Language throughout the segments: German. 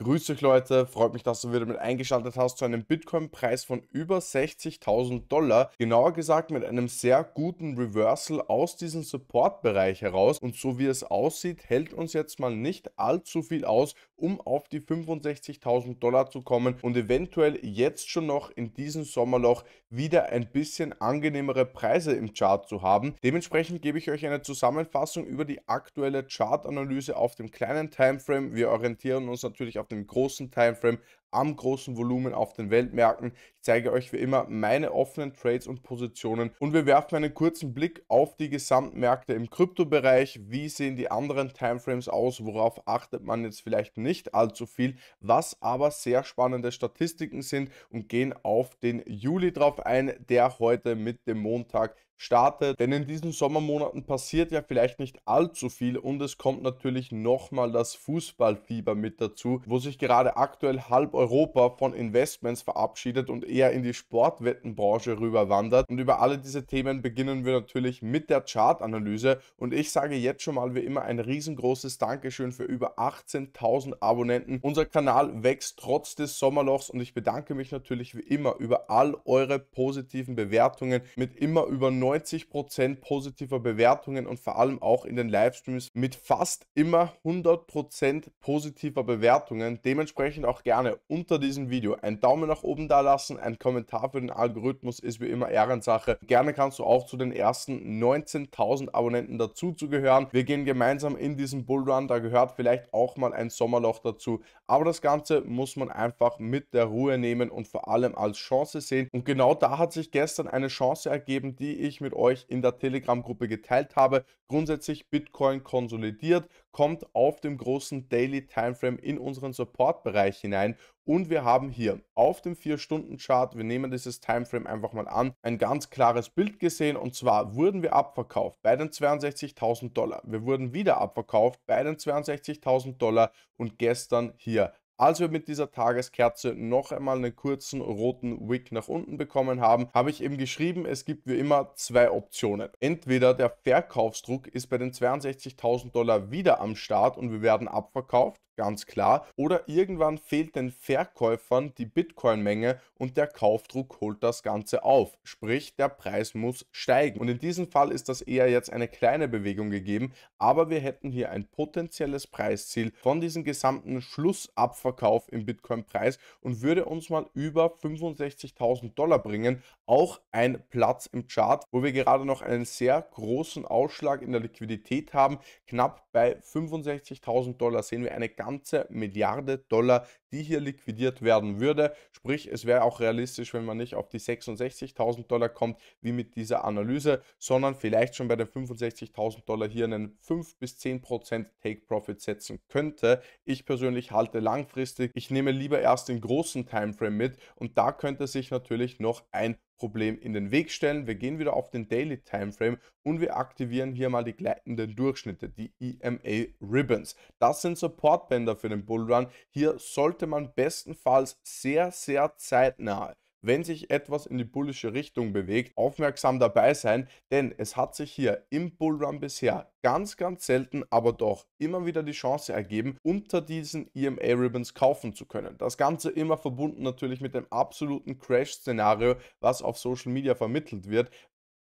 Grüß euch Leute, freut mich, dass du wieder mit eingeschaltet hast zu einem Bitcoin-Preis von über 60.000 Dollar. Genauer gesagt mit einem sehr guten Reversal aus diesem Support-Bereich heraus. Und so wie es aussieht, hält uns jetzt mal nicht allzu viel aus um auf die 65.000 Dollar zu kommen und eventuell jetzt schon noch in diesem Sommerloch wieder ein bisschen angenehmere Preise im Chart zu haben. Dementsprechend gebe ich euch eine Zusammenfassung über die aktuelle Chartanalyse auf dem kleinen Timeframe. Wir orientieren uns natürlich auf dem großen Timeframe, am großen Volumen auf den Weltmärkten. Ich zeige euch wie immer meine offenen Trades und Positionen und wir werfen einen kurzen Blick auf die Gesamtmärkte im Kryptobereich. Wie sehen die anderen Timeframes aus? Worauf achtet man jetzt vielleicht nicht allzu viel? Was aber sehr spannende Statistiken sind und gehen auf den Juli drauf ein, der heute mit dem Montag startet. Denn in diesen Sommermonaten passiert ja vielleicht nicht allzu viel und es kommt natürlich nochmal das Fußballfieber mit dazu, wo sich gerade aktuell halb Europa von Investments verabschiedet und eher in die Sportwettenbranche rüberwandert. Und über alle diese Themen beginnen wir natürlich mit der Chartanalyse. Und ich sage jetzt schon mal wie immer ein riesengroßes Dankeschön für über 18.000 Abonnenten. Unser Kanal wächst trotz des Sommerlochs und ich bedanke mich natürlich wie immer über all eure positiven Bewertungen mit immer über 9 90% positiver Bewertungen und vor allem auch in den Livestreams mit fast immer 100% positiver Bewertungen. Dementsprechend auch gerne unter diesem Video einen Daumen nach oben da lassen. Ein Kommentar für den Algorithmus ist wie immer Ehrensache. Gerne kannst du auch zu den ersten 19.000 Abonnenten dazu zu gehören. Wir gehen gemeinsam in diesen Bullrun. Da gehört vielleicht auch mal ein Sommerloch dazu. Aber das Ganze muss man einfach mit der Ruhe nehmen und vor allem als Chance sehen. Und genau da hat sich gestern eine Chance ergeben, die ich ich mit euch in der Telegram-Gruppe geteilt habe. Grundsätzlich Bitcoin konsolidiert, kommt auf dem großen Daily Timeframe in unseren Support-Bereich hinein und wir haben hier auf dem 4-Stunden-Chart, wir nehmen dieses Timeframe einfach mal an, ein ganz klares Bild gesehen. Und zwar wurden wir abverkauft bei den 62.000 Dollar. Wir wurden wieder abverkauft bei den 62.000 Dollar und gestern hier als wir mit dieser Tageskerze noch einmal einen kurzen roten Wick nach unten bekommen haben, habe ich eben geschrieben, es gibt wie immer zwei Optionen. Entweder der Verkaufsdruck ist bei den 62.000 Dollar wieder am Start und wir werden abverkauft, ganz klar, oder irgendwann fehlt den Verkäufern die Bitcoin-Menge und der Kaufdruck holt das Ganze auf, sprich der Preis muss steigen. Und in diesem Fall ist das eher jetzt eine kleine Bewegung gegeben, aber wir hätten hier ein potenzielles Preisziel von diesem gesamten Schlussabverkauf Verkauf im Bitcoin-Preis und würde uns mal über 65.000 Dollar bringen. Auch ein Platz im Chart, wo wir gerade noch einen sehr großen Ausschlag in der Liquidität haben. Knapp bei 65.000 Dollar sehen wir eine ganze Milliarde Dollar, die hier liquidiert werden würde. Sprich, es wäre auch realistisch, wenn man nicht auf die 66.000 Dollar kommt, wie mit dieser Analyse, sondern vielleicht schon bei den 65.000 Dollar hier einen 5 bis 10% Take-Profit setzen könnte. Ich persönlich halte langfristig langfristig. Ich nehme lieber erst den großen Timeframe mit und da könnte sich natürlich noch ein Problem in den Weg stellen. Wir gehen wieder auf den Daily Timeframe und wir aktivieren hier mal die gleitenden Durchschnitte, die EMA Ribbons. Das sind Supportbänder für den Bullrun. Hier sollte man bestenfalls sehr, sehr zeitnah wenn sich etwas in die bullische Richtung bewegt, aufmerksam dabei sein, denn es hat sich hier im Bullrun bisher ganz, ganz selten, aber doch immer wieder die Chance ergeben, unter diesen EMA Ribbons kaufen zu können. Das Ganze immer verbunden natürlich mit dem absoluten Crash-Szenario, was auf Social Media vermittelt wird,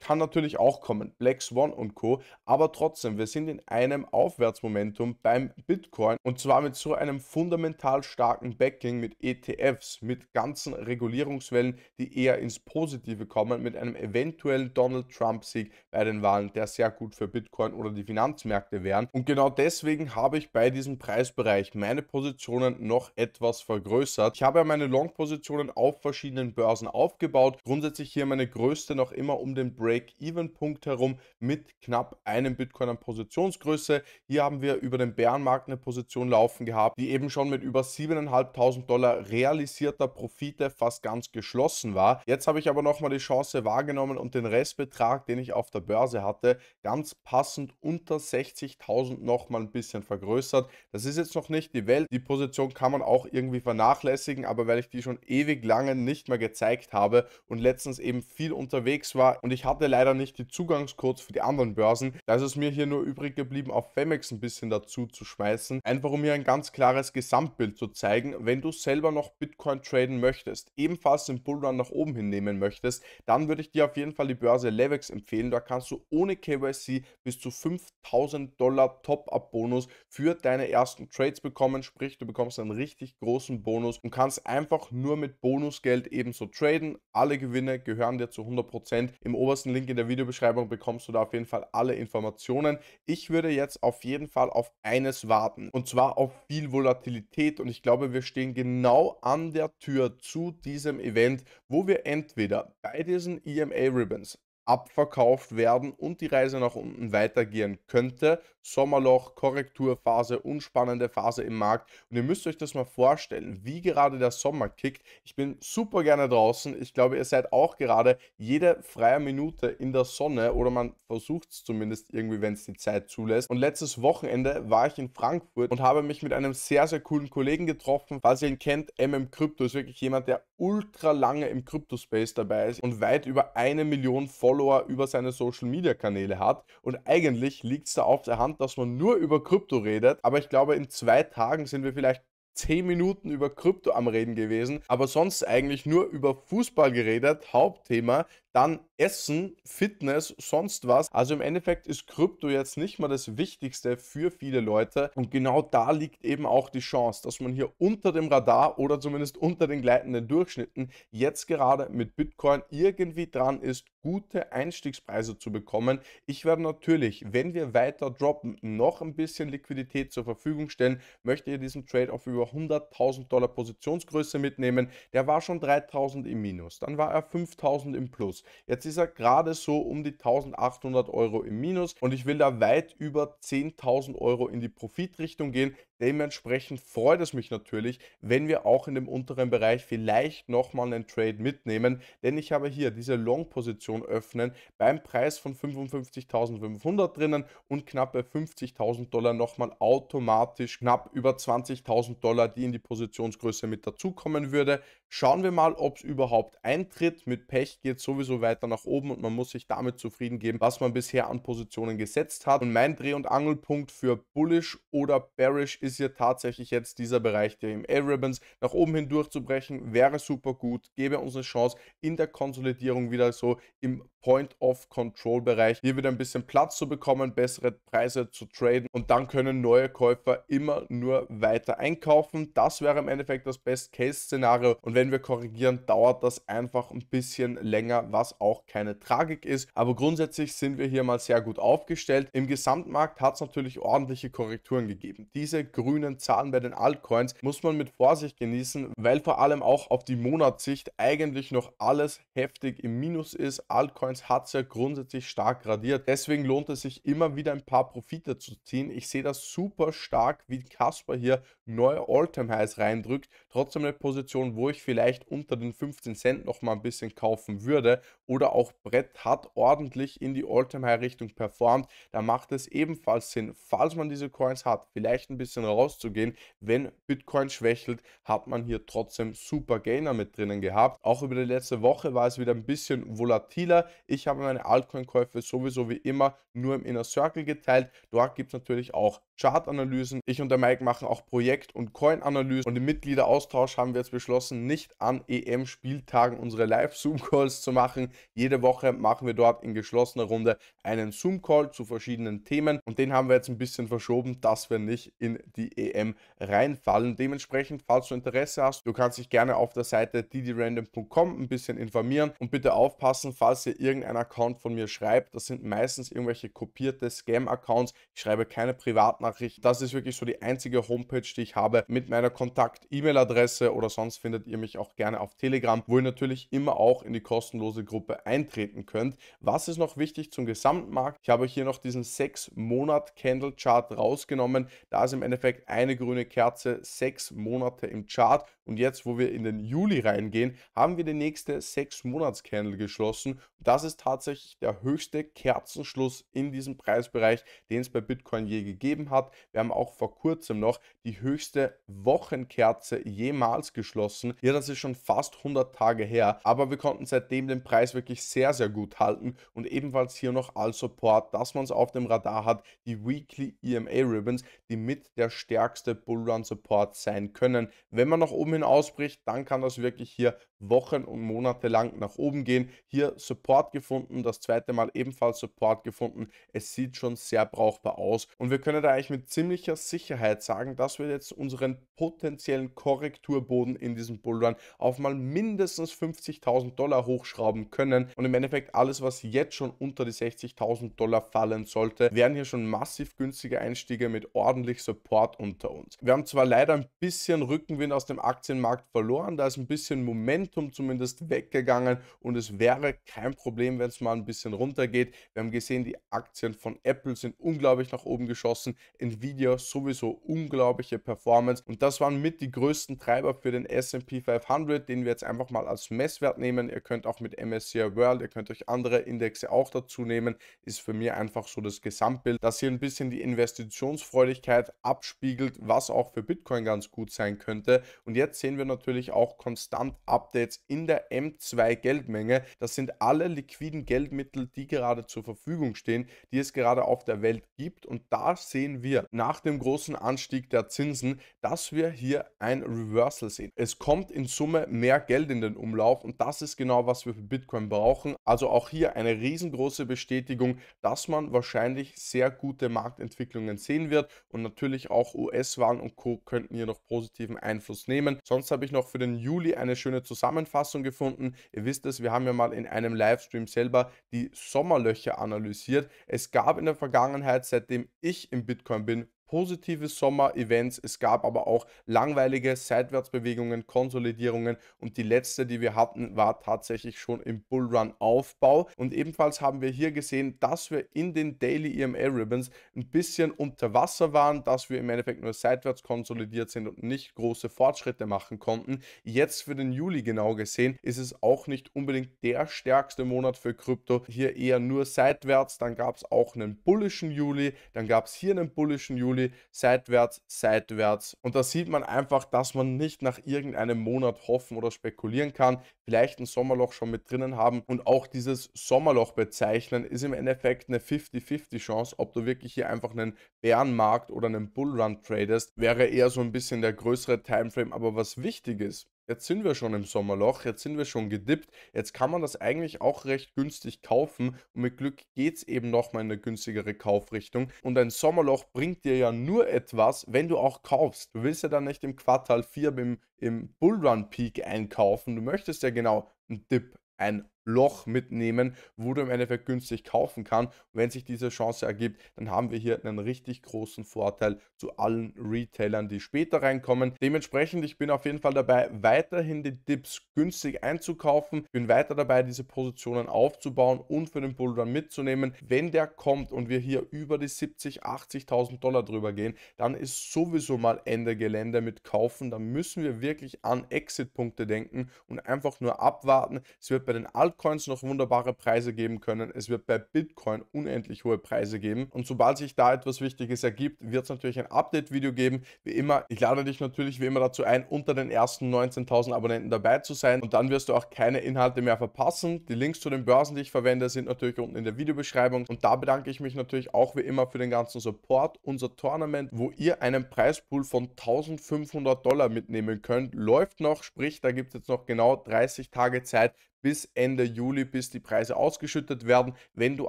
kann natürlich auch kommen, Black Swan und Co. Aber trotzdem, wir sind in einem Aufwärtsmomentum beim Bitcoin und zwar mit so einem fundamental starken Backing mit ETFs, mit ganzen Regulierungswellen, die eher ins Positive kommen, mit einem eventuellen Donald Trump-Sieg bei den Wahlen, der sehr gut für Bitcoin oder die Finanzmärkte wären. Und genau deswegen habe ich bei diesem Preisbereich meine Positionen noch etwas vergrößert. Ich habe ja meine Long-Positionen auf verschiedenen Börsen aufgebaut, grundsätzlich hier meine größte noch immer um den Break Break-Even-Punkt herum mit knapp einem Bitcoin an Positionsgröße. Hier haben wir über den Bärenmarkt eine Position laufen gehabt, die eben schon mit über 7.500 Dollar realisierter Profite fast ganz geschlossen war. Jetzt habe ich aber nochmal die Chance wahrgenommen und den Restbetrag, den ich auf der Börse hatte, ganz passend unter 60.000 nochmal ein bisschen vergrößert. Das ist jetzt noch nicht die Welt. Die Position kann man auch irgendwie vernachlässigen, aber weil ich die schon ewig lange nicht mehr gezeigt habe und letztens eben viel unterwegs war und ich hatte hatte leider nicht die Zugangscodes für die anderen Börsen. Da ist es mir hier nur übrig geblieben, auf Femex ein bisschen dazu zu schmeißen. Einfach um hier ein ganz klares Gesamtbild zu zeigen. Wenn du selber noch Bitcoin traden möchtest, ebenfalls den Bullrun nach oben hinnehmen möchtest, dann würde ich dir auf jeden Fall die Börse Levex empfehlen. Da kannst du ohne KYC bis zu 5000 Dollar Top-Up-Bonus für deine ersten Trades bekommen. Sprich, du bekommst einen richtig großen Bonus und kannst einfach nur mit Bonusgeld ebenso traden. Alle Gewinne gehören dir zu 100% Prozent im obersten den Link in der Videobeschreibung bekommst du da auf jeden Fall alle Informationen. Ich würde jetzt auf jeden Fall auf eines warten und zwar auf viel Volatilität und ich glaube, wir stehen genau an der Tür zu diesem Event, wo wir entweder bei diesen EMA Ribbons abverkauft werden und die Reise nach unten weitergehen könnte. Sommerloch, Korrekturphase, unspannende Phase im Markt. Und ihr müsst euch das mal vorstellen, wie gerade der Sommer kickt. Ich bin super gerne draußen. Ich glaube, ihr seid auch gerade jede freie Minute in der Sonne oder man versucht es zumindest irgendwie, wenn es die Zeit zulässt. Und letztes Wochenende war ich in Frankfurt und habe mich mit einem sehr, sehr coolen Kollegen getroffen. Falls ihr ihn kennt, MM Crypto ist wirklich jemand, der ultra lange im Crypto-Space dabei ist und weit über eine Million Follower Follower über seine Social Media Kanäle hat. Und eigentlich liegt es da auf der Hand, dass man nur über Krypto redet. Aber ich glaube, in zwei Tagen sind wir vielleicht 10 Minuten über Krypto am Reden gewesen, aber sonst eigentlich nur über Fußball geredet. Hauptthema dann Essen, Fitness, sonst was. Also im Endeffekt ist Krypto jetzt nicht mal das Wichtigste für viele Leute. Und genau da liegt eben auch die Chance, dass man hier unter dem Radar oder zumindest unter den gleitenden Durchschnitten jetzt gerade mit Bitcoin irgendwie dran ist, gute Einstiegspreise zu bekommen. Ich werde natürlich, wenn wir weiter droppen, noch ein bisschen Liquidität zur Verfügung stellen. Möchte ihr diesen Trade auf über 100.000 Dollar Positionsgröße mitnehmen? Der war schon 3.000 im Minus, dann war er 5.000 im Plus. Jetzt ist er gerade so um die 1800 Euro im Minus und ich will da weit über 10.000 Euro in die Profitrichtung gehen. Dementsprechend freut es mich natürlich, wenn wir auch in dem unteren Bereich vielleicht nochmal einen Trade mitnehmen, denn ich habe hier diese Long-Position öffnen beim Preis von 55.500 drinnen und knappe 50.000 Dollar nochmal automatisch knapp über 20.000 Dollar, die in die Positionsgröße mit dazukommen würde. Schauen wir mal, ob es überhaupt eintritt. Mit Pech geht sowieso weiter nach oben und man muss sich damit zufrieden geben, was man bisher an Positionen gesetzt hat. Und mein Dreh- und Angelpunkt für Bullish oder Bearish ist ist hier tatsächlich jetzt dieser Bereich der im A-Ribbons. Nach oben hin durchzubrechen wäre super gut, gäbe uns eine Chance in der Konsolidierung wieder so im Point-of-Control-Bereich hier wieder ein bisschen Platz zu bekommen, bessere Preise zu traden und dann können neue Käufer immer nur weiter einkaufen. Das wäre im Endeffekt das Best-Case-Szenario und wenn wir korrigieren, dauert das einfach ein bisschen länger, was auch keine Tragik ist. Aber grundsätzlich sind wir hier mal sehr gut aufgestellt. Im Gesamtmarkt hat es natürlich ordentliche Korrekturen gegeben. Diese grünen Zahlen bei den Altcoins muss man mit Vorsicht genießen, weil vor allem auch auf die Monatssicht eigentlich noch alles heftig im Minus ist. Altcoins hat es ja grundsätzlich stark gradiert. Deswegen lohnt es sich immer wieder ein paar Profite zu ziehen. Ich sehe das super stark, wie Casper hier neue All-Time-Highs reindrückt. Trotzdem eine Position, wo ich vielleicht unter den 15 Cent noch mal ein bisschen kaufen würde. Oder auch Brett hat ordentlich in die All-Time-High-Richtung performt. Da macht es ebenfalls Sinn, falls man diese Coins hat, vielleicht ein bisschen rauszugehen. Wenn Bitcoin schwächelt, hat man hier trotzdem super Gainer mit drinnen gehabt. Auch über die letzte Woche war es wieder ein bisschen volatiler. Ich habe meine Altcoin-Käufe sowieso wie immer nur im Inner Circle geteilt. Dort gibt es natürlich auch Chart-Analysen. Ich und der Mike machen auch Projekt- und Coin-Analysen und im Mitgliederaustausch haben wir jetzt beschlossen, nicht an EM-Spieltagen unsere Live-Zoom-Calls zu machen. Jede Woche machen wir dort in geschlossener Runde einen Zoom-Call zu verschiedenen Themen und den haben wir jetzt ein bisschen verschoben, dass wir nicht in die die EM reinfallen. Dementsprechend, falls du Interesse hast, du kannst dich gerne auf der Seite ddrandom.com ein bisschen informieren und bitte aufpassen, falls ihr irgendein Account von mir schreibt, das sind meistens irgendwelche kopierte Scam-Accounts. Ich schreibe keine Privatnachrichten. Das ist wirklich so die einzige Homepage, die ich habe mit meiner Kontakt-E-Mail-Adresse oder sonst findet ihr mich auch gerne auf Telegram, wo ihr natürlich immer auch in die kostenlose Gruppe eintreten könnt. Was ist noch wichtig zum Gesamtmarkt? Ich habe hier noch diesen 6-Monat-Candle-Chart rausgenommen. Da ist im Endeffekt Endeffekt eine grüne Kerze, sechs Monate im Chart und jetzt, wo wir in den Juli reingehen, haben wir den nächste 6-Monats-Candle geschlossen. Das ist tatsächlich der höchste Kerzenschluss in diesem Preisbereich, den es bei Bitcoin je gegeben hat. Wir haben auch vor kurzem noch die höchste Wochenkerze jemals geschlossen. Ja, das ist schon fast 100 Tage her, aber wir konnten seitdem den Preis wirklich sehr, sehr gut halten und ebenfalls hier noch als Support, dass man es auf dem Radar hat, die Weekly EMA Ribbons, die mit der stärkste Bullrun Support sein können. Wenn man nach oben hin ausspricht, dann kann das wirklich hier Wochen und Monate lang nach oben gehen. Hier Support gefunden, das zweite Mal ebenfalls Support gefunden. Es sieht schon sehr brauchbar aus und wir können da eigentlich mit ziemlicher Sicherheit sagen, dass wir jetzt unseren potenziellen Korrekturboden in diesem Bullrun auf mal mindestens 50.000 Dollar hochschrauben können und im Endeffekt alles, was jetzt schon unter die 60.000 Dollar fallen sollte, wären hier schon massiv günstige Einstiege mit ordentlich Support unter uns. Wir haben zwar leider ein bisschen Rückenwind aus dem Aktienmarkt verloren, da ist ein bisschen Moment Momentum zumindest weggegangen und es wäre kein Problem, wenn es mal ein bisschen runtergeht. Wir haben gesehen, die Aktien von Apple sind unglaublich nach oben geschossen, Nvidia sowieso unglaubliche Performance und das waren mit die größten Treiber für den S&P 500, den wir jetzt einfach mal als Messwert nehmen. Ihr könnt auch mit MSCI World, ihr könnt euch andere Indexe auch dazu nehmen, ist für mich einfach so das Gesamtbild, dass hier ein bisschen die Investitionsfreudigkeit abspiegelt, was auch für Bitcoin ganz gut sein könnte. Und jetzt sehen wir natürlich auch konstant Updates Assets in der M2 Geldmenge. Das sind alle liquiden Geldmittel, die gerade zur Verfügung stehen, die es gerade auf der Welt gibt. Und da sehen wir nach dem großen Anstieg der Zinsen, dass wir hier ein Reversal sehen. Es kommt in Summe mehr Geld in den Umlauf und das ist genau, was wir für Bitcoin brauchen. Also auch hier eine riesengroße Bestätigung, dass man wahrscheinlich sehr gute Marktentwicklungen sehen wird und natürlich auch US-Waren und Co. könnten hier noch positiven Einfluss nehmen. Sonst habe ich noch für den Juli eine schöne Zusammenfassung Zusammenfassung gefunden. Ihr wisst es, wir haben ja mal in einem Livestream selber die Sommerlöcher analysiert. Es gab in der Vergangenheit, seitdem ich im Bitcoin bin, positive Sommer-Events. Es gab aber auch langweilige Seitwärtsbewegungen, Konsolidierungen und die letzte, die wir hatten, war tatsächlich schon im Bullrun-Aufbau. Und ebenfalls haben wir hier gesehen, dass wir in den Daily EMA Ribbons ein bisschen unter Wasser waren, dass wir im Endeffekt nur seitwärts konsolidiert sind und nicht große Fortschritte machen konnten. Jetzt für den Juli genau gesehen ist es auch nicht unbedingt der stärkste Monat für Krypto. Hier eher nur seitwärts. Dann gab es auch einen bullischen Juli, dann gab es hier einen bullischen Juli Juli seitwärts, seitwärts. Und da sieht man einfach, dass man nicht nach irgendeinem Monat hoffen oder spekulieren kann, vielleicht ein Sommerloch schon mit drinnen haben. Und auch dieses Sommerloch bezeichnen ist im Endeffekt eine 50-50 Chance, ob du wirklich hier einfach einen Bärenmarkt oder einen Bullrun tradest, wäre eher so ein bisschen der größere Timeframe. Aber was wichtig ist, Jetzt sind wir schon im Sommerloch, jetzt sind wir schon gedippt. Jetzt kann man das eigentlich auch recht günstig kaufen und mit Glück geht es eben nochmal in eine günstigere Kaufrichtung. Und ein Sommerloch bringt dir ja nur etwas, wenn du auch kaufst. Du willst ja dann nicht im Quartal 4 im, im Bullrun Peak einkaufen. Du möchtest ja genau einen Dip ein Loch mitnehmen, wo du im Endeffekt günstig kaufen kannst. Und wenn sich diese Chance ergibt, dann haben wir hier einen richtig großen Vorteil zu allen Retailern, die später reinkommen. Dementsprechend, ich bin auf jeden Fall dabei, weiterhin die Dips günstig einzukaufen. Bin weiter dabei, diese Positionen aufzubauen und für den Bull dann mitzunehmen. Wenn der kommt und wir hier über die 70, 80.000 Dollar drüber gehen, dann ist sowieso mal Ende Gelände mit kaufen. Dann müssen wir wirklich an Exit-Punkte denken und einfach nur abwarten. Es wird bei den Altcoins noch wunderbare Preise geben können. Es wird bei Bitcoin unendlich hohe Preise geben. Und sobald sich da etwas Wichtiges ergibt, wird es natürlich ein Update-Video geben. Wie immer, ich lade dich natürlich wie immer dazu ein, unter den ersten 19.000 Abonnenten dabei zu sein. Und dann wirst du auch keine Inhalte mehr verpassen. Die Links zu den Börsen, die ich verwende, sind natürlich unten in der Videobeschreibung. Und da bedanke ich mich natürlich auch wie immer für den ganzen Support. Unser Tournament, wo ihr einen Preispool von 1500 Dollar mitnehmen könnt, läuft noch. Sprich, da gibt es jetzt noch genau 30 Tage Zeit, bis Ende Juli, bis die Preise ausgeschüttet werden. Wenn du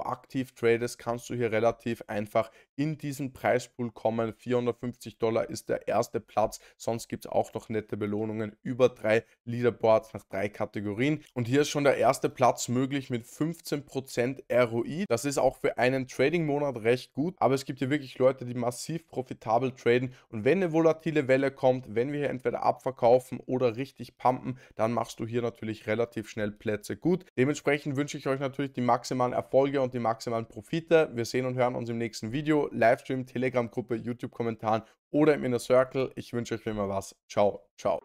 aktiv tradest, kannst du hier relativ einfach in diesen Preispool kommen. 450 Dollar ist der erste Platz. Sonst gibt es auch noch nette Belohnungen über drei Leaderboards nach drei Kategorien. Und hier ist schon der erste Platz möglich mit 15% ROI. Das ist auch für einen Trading-Monat recht gut. Aber es gibt hier wirklich Leute, die massiv profitabel traden. Und wenn eine volatile Welle kommt, wenn wir hier entweder abverkaufen oder richtig pumpen, dann machst du hier natürlich relativ schnell Plätze gut. Dementsprechend wünsche ich euch natürlich die maximalen Erfolge und die maximalen Profite. Wir sehen und hören uns im nächsten Video, Livestream, Telegram-Gruppe, YouTube-Kommentaren oder im Inner Circle. Ich wünsche euch wie immer was. Ciao, ciao.